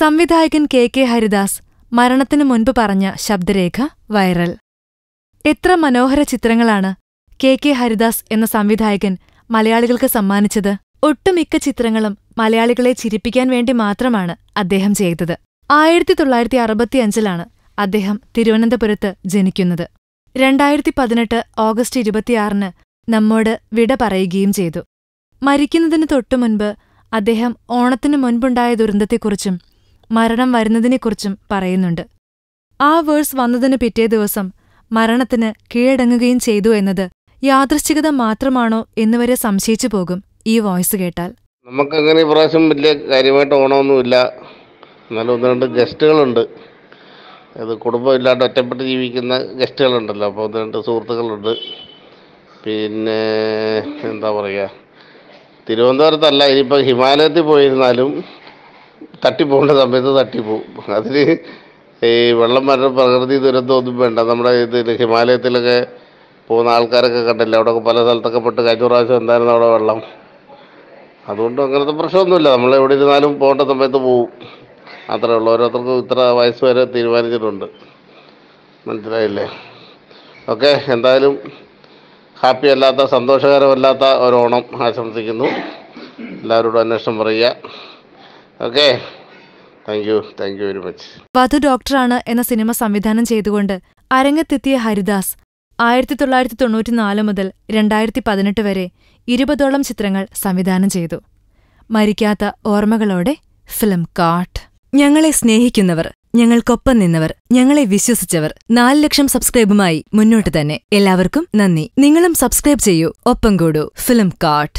സംവിധായകൻ K K Haridas മരണത്തിനു മുൻപ് പറഞ്ഞ ശബ്ദരേഖ വൈറൽ എത്ര മനോഹര ചിത്രങ്ങളാണ് കെ കെ ഹരിദാസ് എന്ന സംവിധായകൻ മലയാളികൾക്ക് സമ്മാനിച്ചത് ഒട്ടുമിക്ക ചിത്രങ്ങളും മലയാളികളെ ചിരിപ്പിക്കാൻ വേണ്ടി മാത്രമാണ് അദ്ദേഹം ചെയ്തത് ആയിരത്തി തൊള്ളായിരത്തി അറുപത്തിയഞ്ചിലാണ് അദ്ദേഹം തിരുവനന്തപുരത്ത് ജനിക്കുന്നത് രണ്ടായിരത്തി പതിനെട്ട് ഓഗസ്റ്റ് ഇരുപത്തിയാറിന് നമ്മോട് വിട പറയുകയും ചെയ്തു മരിക്കുന്നതിന് തൊട്ടുമുൻപ് അദ്ദേഹം ഓണത്തിനു മുൻപുണ്ടായ ദുരന്തത്തെക്കുറിച്ചും മരണം വരുന്നതിനെക്കുറിച്ചും പറയുന്നുണ്ട് ആ വേഴ്സ് വന്നതിന് പിറ്റേ ദിവസം മരണത്തിന് കീഴടങ്ങുകയും ചെയ്തു എന്നത് യാദൃശ്ചികത മാത്രമാണോ എന്നുവരെ സംശയിച്ചു പോകും ഈ വോയിസ് കേട്ടാൽ നമുക്കങ്ങനെ ഇപ്രാവശ്യം വലിയ കാര്യമായിട്ട് ഓണമൊന്നുമില്ല എന്നാലും ഒന്ന് രണ്ട് ഗസ്റ്റുകളുണ്ട് അത് കുടുംബമില്ലാണ്ട് ഒറ്റപ്പെട്ട് ജീവിക്കുന്ന ഗസ്റ്റുകളുണ്ടല്ലോ അപ്പോൾ ഒന്ന് രണ്ട് സുഹൃത്തുക്കളുണ്ട് പിന്നെ എന്താ പറയുക തിരുവനന്തപുരത്തല്ല ഇനിയിപ്പോൾ ഹിമാലയത്തിൽ പോയിരുന്നാലും തട്ടിപ്പോകേണ്ട സമയത്ത് തട്ടിപ്പോവും അതിന് ഈ വെള്ളം വരണ പ്രകൃതി ദുരന്തമൊന്നും വേണ്ട നമ്മുടെ ഇത് ഹിമാലയത്തിലൊക്കെ പോകുന്ന ആൾക്കാരൊക്കെ കണ്ടില്ല അവിടെ പല സ്ഥലത്തൊക്കെ പെട്ട് കഴിഞ്ഞ പ്രാവശ്യം എന്തായിരുന്നു അവിടെ വെള്ളം അതുകൊണ്ട് അങ്ങനത്തെ പ്രശ്നമൊന്നുമില്ല നമ്മൾ എവിടെ ഇരുന്നാലും പോകേണ്ട സമയത്ത് പോവും അത്രേ ഉള്ളൂ ഓരോരുത്തർക്കും ഇത്ര വയസ്സ് വരെ തീരുമാനിച്ചിട്ടുണ്ട് മനസ്സിലായില്ലേ ഓക്കെ എന്തായാലും ഹാപ്പി അല്ലാത്ത സന്തോഷകരമല്ലാത്ത ഒരു ഓണം ആശംസിക്കുന്നു എല്ലാവരോടും അന്വേഷണം പറയുക okay thank you thank you very much വധു ഡോക്ടറാണ് എന്ന സിനിമ സംവിധാനം ചെയ്തുകൊണ്ട് അരങ്ങത്തെത്തിയ ഹരിദാസ് ആയിരത്തി തൊള്ളായിരത്തി തൊണ്ണൂറ്റിനാല് മുതൽ രണ്ടായിരത്തി പതിനെട്ട് വരെ ഇരുപതോളം ചിത്രങ്ങൾ സംവിധാനം ചെയ്തു മരിക്കാത്ത ഓർമ്മകളോടെ ഫിലിം കാട്ട് ഞങ്ങളെ സ്നേഹിക്കുന്നവർ ഞങ്ങൾക്കൊപ്പം നിന്നവർ ഞങ്ങളെ വിശ്വസിച്ചവർ നാല് ലക്ഷം സബ്സ്ക്രൈബുമായി മുന്നോട്ട് തന്നെ എല്ലാവർക്കും നന്ദി നിങ്ങളും സബ്സ്ക്രൈബ് ചെയ്യൂ ഒപ്പം കൂടൂ ഫിലിം കാട്ട്